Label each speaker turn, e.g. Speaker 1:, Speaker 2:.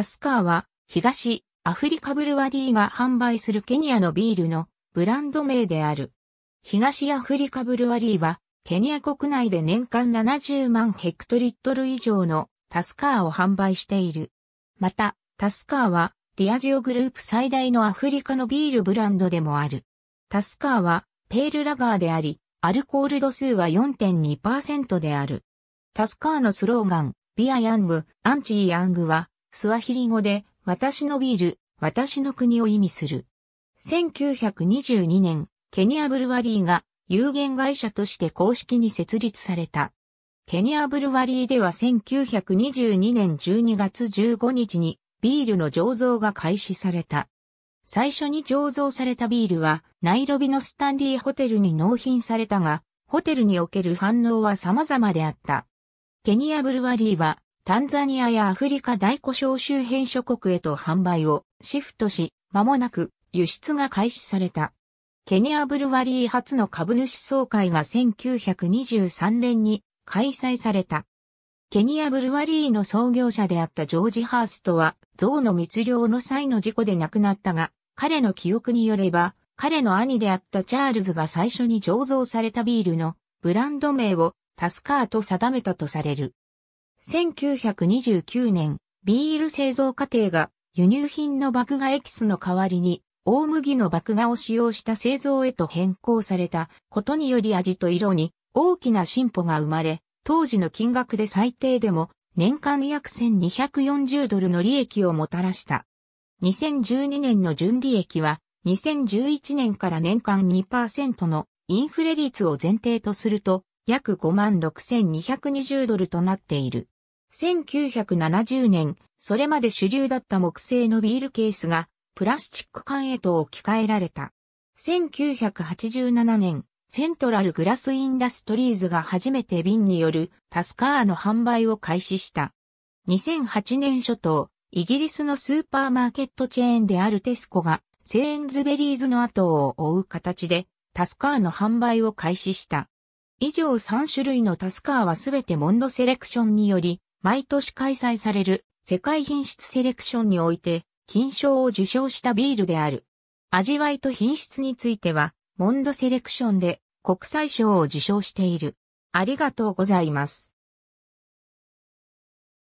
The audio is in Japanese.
Speaker 1: タスカーは、東、アフリカブルワリーが販売するケニアのビールのブランド名である。東アフリカブルワリーは、ケニア国内で年間70万ヘクトリットル以上のタスカーを販売している。また、タスカーは、ディアジオグループ最大のアフリカのビールブランドでもある。タスカーは、ペールラガーであり、アルコール度数は4.2%である。タスカーのスローガン、ビアヤング、アンチヤングは、スワヒリ語で、私のビール、私の国を意味する。1922年、ケニアブルワリーが有限会社として公式に設立された。ケニアブルワリーでは1922年12月15日にビールの醸造が開始された。最初に醸造されたビールはナイロビのスタンリーホテルに納品されたが、ホテルにおける反応は様々であった。ケニアブルワリーはタンザニアやアフリカ大故障周辺諸国へと販売をシフトし、間もなく輸出が開始された。ケニアブルワリー初の株主総会が1923年に開催された。ケニアブルワリーの創業者であったジョージ・ハーストは、象の密漁の際の事故で亡くなったが、彼の記憶によれば、彼の兄であったチャールズが最初に醸造されたビールのブランド名をタスカーと定めたとされる。1929年、ビール製造過程が輸入品の麦芽エキスの代わりに大麦の麦芽を使用した製造へと変更されたことにより味と色に大きな進歩が生まれ、当時の金額で最低でも年間約1240ドルの利益をもたらした。2012年の純利益は2011年から年間2%のインフレ率を前提とすると約56,220ドルとなっている。1970年、それまで主流だった木製のビールケースが、プラスチック缶へと置き換えられた。1987年、セントラルグラスインダストリーズが初めて瓶によるタスカーの販売を開始した。2008年初頭、イギリスのスーパーマーケットチェーンであるテスコが、セーンズベリーズの後を追う形で、タスカーの販売を開始した。以上3種類のタスカーはすべてモンドセレクションにより毎年開催される世界品質セレクションにおいて金賞を受賞したビールである。味わいと品質についてはモンドセレクションで国際賞を受賞している。ありがとうございます。